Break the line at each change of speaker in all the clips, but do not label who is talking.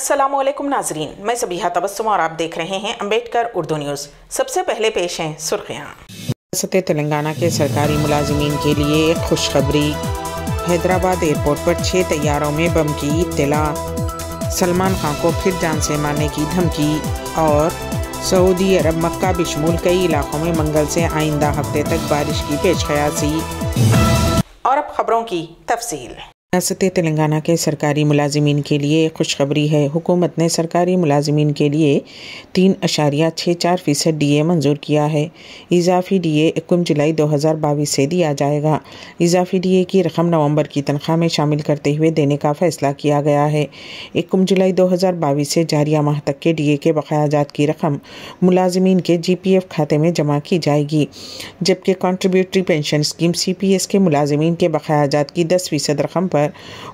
अस्सलाम वालेकुम नाजरीन मैं सबीहा तबस्सुम और आप देख रहे हैं अंबेडकर उर्दू न्यूज़ सबसे पहले पेश हैं सुर्खियाँ रियासत तेलंगाना के सरकारी मुलाजमीन के लिए खुशखबरी हैदराबाद एयरपोर्ट पर छः तैयारों में बम की इतला सलमान खान को फिर जान से मारने की धमकी और सऊदी अरब मक्का बिशमूल कई इलाकों में मंगल से आइंदा हफ्ते तक बारिश की पेश खयासी और अब खबरों की तफसील रियासत तेलंगाना के सरकारी मुलाजमीन के लिए खुशखबरी है हुकूमत ने सरकारी मुलाजमीन के लिए तीन अशारिया छः चार फ़ीसद डी ए मंजूर किया है इजाफी डी ए जुलाई दो हज़ार बाईस से दिया जाएगा इजाफी डी ए की रकम नवंबर की तनख्वाह में शामिल करते हुए देने का फ़ैसला किया गया है इक्कीस जुलाई दो हज़ार बाईस से जारिया माह तक के डी ए के बकायाजात की रकम मुलाजमीन के जी पी एफ खाते में जमा की जाएगी जबकि contributory pension scheme C P S के मुलाजमीन के बकायाजात की दस फ़ीसद रकम पर पर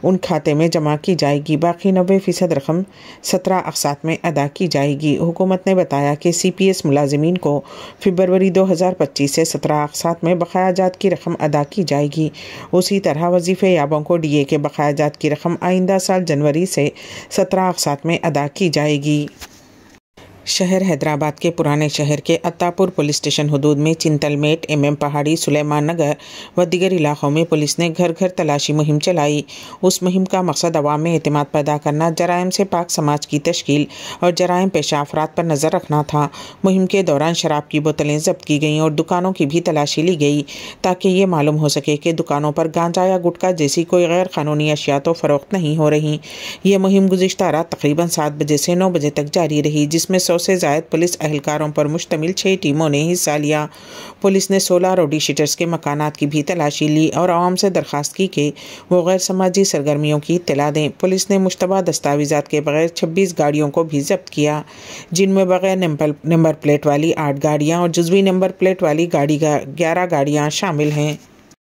उन खाते में जमा की जाएगी बाकी नबे फ़ीसद रकम सत्रह अकसात में अदा की जाएगी हुकूमत ने बताया कि सी पी एस मुलाजमीन को फरवरी दो हज़ार पच्चीस से सत्रह अकसात में बकायाजात की रकम अदा की जाएगी उसी तरह वजीफ़े याबों को डी ए के बकायाजात की रकम आइंदा साल जनवरी से सत्रह अकसात में अदा की जाएगी शहर हैदराबाद के पुराने शहर के अत्तापुर पुलिस स्टेशन हदूद में चिंतलमेट एमएम पहाड़ी सुलेमान नगर व दीगर इलाकों में पुलिस ने घर घर तलाशी मुहिम चलाई उस मुहिम का मकसद अवाम में अहतमाद पैदा करना जराइम से पाक समाज की तश्ील और जराइम पेशा अफराद पर नज़र रखना था मुहिम के दौरान शराब की बोतलें जब्त की गईं और दुकानों की भी तलाशी ली गई ताकि ये मालूम हो सके कि दुकानों पर गांजा या गुटखा जैसी कोई गैर कानूनी अशिया तो फ़रोख्त नहीं हो रही ये मुहिम गुजशत रात तकरीबन सात बजे से नौ बजे तक जारी रही जिसमें सौ से जायद पुलिस अहलकारों पर मुश्तमिल छः टीमों ने हिस्सा लिया पुलिस ने सोलह रोडी शीटर्स के मकान की भी तलाशी ली और आवाम से दरख्वास्त की कि वो गैर समाजी सरगर्मियों की इतला दें पुलिस ने मुशतबा दस्तावेजा के बगैर छब्बीस गाड़ियों को भी जब्त किया जिनमें बगैर नंबर प्लेट वाली आठ गाड़ियाँ और जजवी नंबर प्लेट वाली गाड़ी ग्यारह गाड़ियाँ शामिल हैं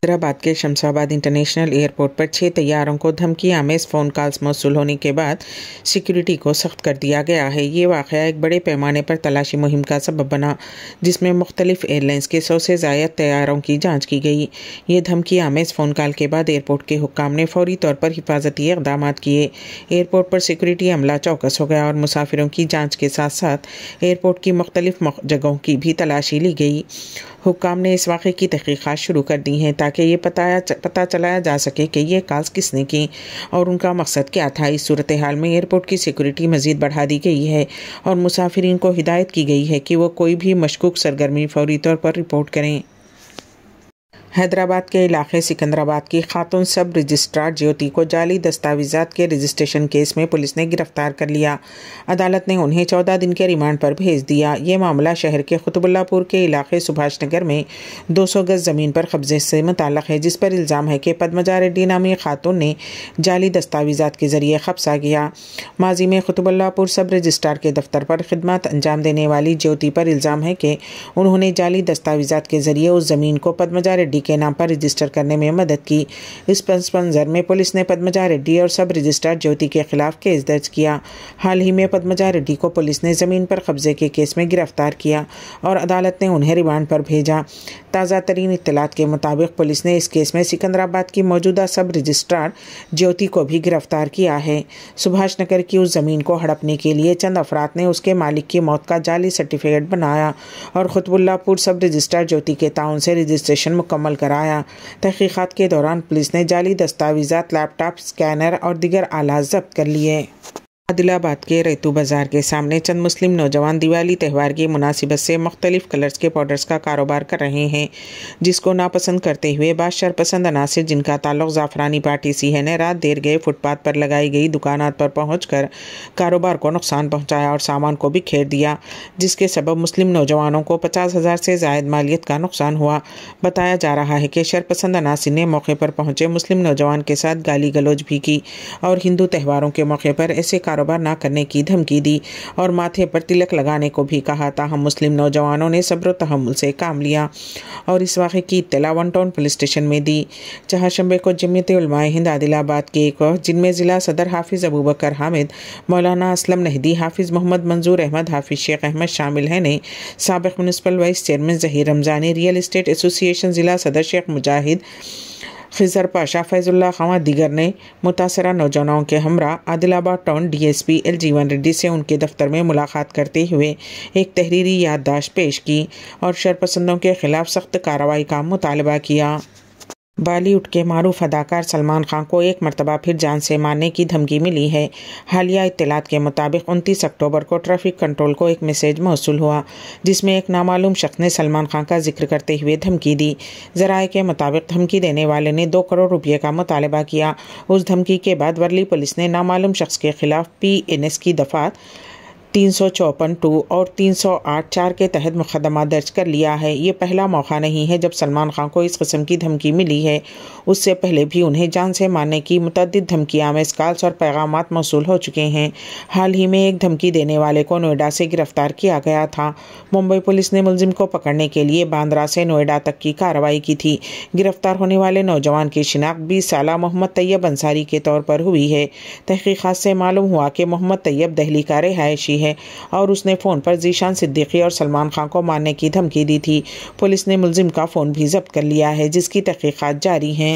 हैदराबाद के शमशाबाद इंटरनेशनल एयरपोर्ट पर छह तैयारों को धमकी आमेज फ़ोन कॉल्स मौसू होने के बाद सिक्योरिटी को सख्त कर दिया गया है ये वाक़ एक बड़े पैमाने पर तलाशी मुहिम का सबब बना जिसमें मुख्तलिफ एयरलाइंस के सौ से ज्यादा तैयारों की जाँच की गई ये धमकी आमेज फ़ोन कॉल के बाद एयरपोर्ट के हुकाम ने फौरी तौर पर हिफाजती इकदाम किए एयरपोर्ट पर सिक्योरिटी अमला चौकस हो गया और मुसाफिरों की जाँच के साथ साथ एयरपोर्ट की मुख्तलिफ जगहों की भी तलाशी ली गई हुकाम ने इस वाक़े की तहकीक़ात शुरू कर दी हैं ताकि ताकि ये पताया पता चलाया जा सके कि यह काज किसने की और उनका मकसद क्या था इस सूरत हाल में एयरपोर्ट की सिक्योरिटी मजीद बढ़ा दी गई है और मुसाफिरीन को हिदायत की गई है कि वह कोई भी मशकूक सरगर्मी फौरी तौर पर रिपोर्ट करें हैदराबाद के इलाके सिकंदराबाद की खातून सब रजिस्ट्रार ज्योति को जाली दस्तावेजात के रजिस्ट्रेशन केस में पुलिस ने गिरफ्तार कर लिया अदालत ने उन्हें चौदह दिन के रिमांड पर भेज दिया ये मामला शहर के खुतबुल्लापुर के इलाके सुभाष नगर में दो सौ गज ज़मीन पर कब्जे से मुतल है जिस पर इल्ज़ाम है कि पदमजा रेड्डी नामी खातून ने जाली दस्तावेजात के ज़रिए कब्ज़ा किया माजी में खुतबुल्लापुर सब रजिस्ट्रार के दफ्तर पर खिदमत अंजाम देने वाली ज्योति पर इल्ज़ाम है कि उन्होंने जाली दस्तावेजात के ज़रिए उस ज़मीन को पदमजा रेड्डी के नाम पर रजिस्टर करने में मदद की इस पंचपंजर में पुलिस ने पद्मजा रेड्डी और सब रजिस्ट्रार ज्योति के खिलाफ केस दर्ज किया हाल ही में पद्मजा रेड्डी को पुलिस ने ज़मीन पर कब्जे के केस में गिरफ्तार किया और अदालत ने उन्हें रिमांड पर भेजा ताज़ा तरीन इतलात के मुताबिक पुलिस ने इस केस में सिकंदराबाद की मौजूदा सब रजिस्ट्रार ज्योति को भी गिरफ्तार किया है सुभाष नगर की उस ज़मीन को हड़पने के लिए चंद अफराद ने उसके मालिक की मौत का जाली सर्टिफिकेट बनाया और खुतबुल्लापुर सब रजिस्ट्रार ज्योति के ताउन से रजिस्ट्रेशन मुकम्मल मुकम्मल कराया तहकीक़ात के दौरान पुलिस ने जाली दस्तावेजा लैपटॉप स्कैनर और दिगर आला जब्त कर लिए आदिलाबाद के रैतू बाज़ार के सामने चंद मुस्लिम नौजवान दिवाली त्यौहार की मुनासिबत से मुख्तलिफ कलर्स के पाउडर्स का कारोबार कर रहे हैं जिसको नापसंद करते हुए बादशाह पसंद अनासर जिनका ताल्लुक ज़ाफ़रानी पार्टी सी है ने रात देर गए फुटपाथ पर लगाई गई दुकानात पर पहुँच कर कारोबार को नुकसान पहुँचाया और सामान को भी खेर दिया जिसके सबब मुस्लिम नौजवानों को पचास हज़ार से जायद मालियत का नुकसान हुआ बताया जा रहा है कि शरपसंद अनासर ने मौके पर पहुँचे मुस्लिम नौजवान के साथ गाली गलौज भी की और हिंदू त्यौहारों के मौके पर ऐसे कारोबार कारोबार ना करने की धमकी दी और माथे पर तिलक लगाने को भी कहा ताहम मुस्लिम नौजवानों ने सब्र तहमुल से काम लिया और इस वाक़े की इतला वन टाउन पुलिस स्टेशन में दी जहाँ शंबे को जमीयत हिंद आदिलाबाद के एक जिनमें ज़िला सदर हाफिज़ अबू बकर हामिद मौलाना असलम नहदी हाफिज़ मोहम्मद मंजूर अहमद हाफिज़ शेख अहमद शामिल हैं ने सबक municipal vice chairman Zaheer Ramzani real estate association ज़िला सदर शेख मुजाहिद खिजर पाशा फैजुल्ला खवा दिगर ने मुतासर नौजवानों के हमरा Adilabad town D S P L Jeevan Reddy से उनके दफ्तर में मुलाकात करते हुए एक तहरीरी याददाश्त पेश की और शरपसंदों के खिलाफ सख्त कार्रवाई का मुतालबा किया बॉलीवुड के मारूफ अदाकार सलमान खान को एक मरतबा फिर जान से मारने की धमकी मिली है हालिया इतलात के मुताबिक उनतीस अक्टूबर को ट्रैफिक कंट्रोल को एक मैसेज मौसू हुआ जिसमें एक नामालूम शख्स ने सलमान खान का जिक्र करते हुए धमकी दी जराए के मुताबिक धमकी देने वाले ने दो करोड़ रुपये का मुतालबा किया उस धमकी के बाद वर्ली पुलिस ने नामालूम शख्स के खिलाफ पी एन एस की दफात तीन सौ चौपन टू और तीन सौ आठ चार के तहत मुकदमा दर्ज कर लिया है ये पहला मौका नहीं है जब सलमान खान को इस कस्म की धमकी मिली है उससे पहले भी उन्हें जान से मारने की मुतद धमकियाँ में स्काल्स और पैगाम मौसू हो चुके हैं हाल ही में एक धमकी देने वाले को नोएडा से गिरफ्तार किया गया था मुंबई पुलिस ने मुलजिम को पकड़ने के लिए बांद्रा से नोएडा तक की कार्रवाई की थी गिरफ्तार होने वाले नौजवान की शिनाख्त बीस साल मोहम्मद तैयब अंसारी के तौर पर हुई है तहकीक़ात से मालूम हुआ कि मोहम्मद तैयब दहली का रिहायशी है और उसने फ़ोन पर जीशान सिद्दीकी और सलमान खान को मारने की धमकी दी थी पुलिस ने मुलजिम का फ़ोन भी जब्त कर लिया है जिसकी तहकीक़ात जारी हैं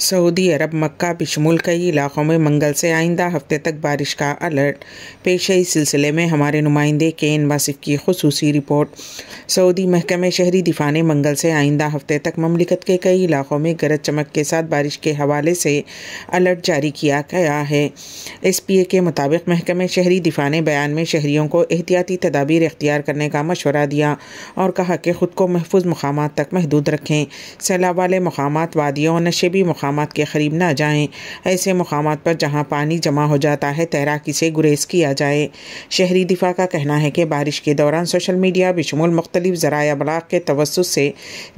सऊदी अरब मक्का बिशमूल कई इलाकों में मंगल से आइंदा हफ्ते तक बारिश का अलर्ट पेश इस सिलसिले में हमारे नुमाइंदे के एन वासिफ की खसूस रिपोर्ट सऊदी महकमे शहरी दिफा ने मंगल से आइंदा हफ्ते तक ममलिकत के कई इलाकों में गरज चमक के साथ बारिश के हवाले से अलर्ट जारी किया गया है एस पी ए के मुताबिक महकमे शहरी दिफा ने बयान में शहरीों को एहतियाती तदाबीर अख्तियार करने का मशवरा दिया और कहा कि ख़ुद को महफूज मकाम तक महदूद रखें सैलाब वाले मकाम वादियों और नशेबी मकाम के करीब ना जाएं ऐसे मकाम पर जहाँ पानी जमा हो जाता है तैराकी से गुरेज किया जाए शहरी दिफा का कहना है कि बारिश के दौरान सोशल मीडिया बिशमूल मुख्तलिफ ज़राया बलाग के तवसत से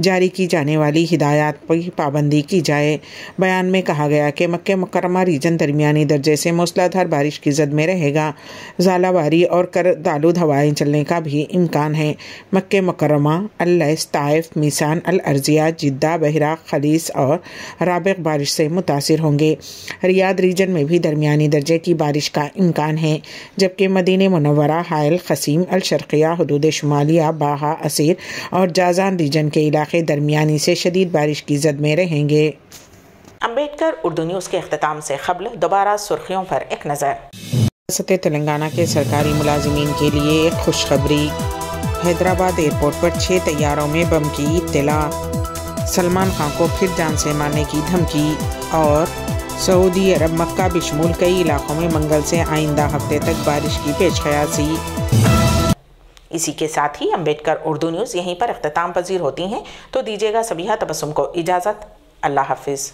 जारी की जाने वाली हिदायत पर पाबंदी की जाए बयान में कहा गया कि मक् मकरमा रीजन दरमिया दर्जे से मौसलाधार बारिश की जद में रहेगा जालावारी और कर दालूद हवाएं चलने का भी इम्कान है मक् मकरमा अल्लाह ताइफ मिसान अलर्जिया जिद्दा बहरा खलीस और राब मुताबिक बारिश से मुतासर होंगे रियाद रीजन में भी दरमियानी दर्जे की बारिश का इम्कान है जबकि मदीन मनवरा हायल खसीम अलशरकिया हदूद शुमालिया बाहा असीर और जाजान रीजन के इलाके दरमियानी से शदीद बारिश की जद में रहेंगे अम्बेडकर उर्दू न्यूज़ के अख्ताम से खबल दोबारा सुर्खियों पर एक नज़र रियासत तेलंगाना के सरकारी मुलाजमीन के लिए एक खुशखबरी हैदराबाद एयरपोर्ट पर छः तैयारों में बम की इतला सलमान खान को फिर जान से मारने की धमकी और सऊदी अरब मक्का बिशमूल कई इलाकों में मंगल से आइंदा हफ्ते तक बारिश की पेश खयासी इसी के साथ ही अंबेडकर उर्दू न्यूज़ यहीं पर अख्ताम पजीर होती हैं तो दीजिएगा सभी तबसम को इजाज़त अल्लाह हाफिज़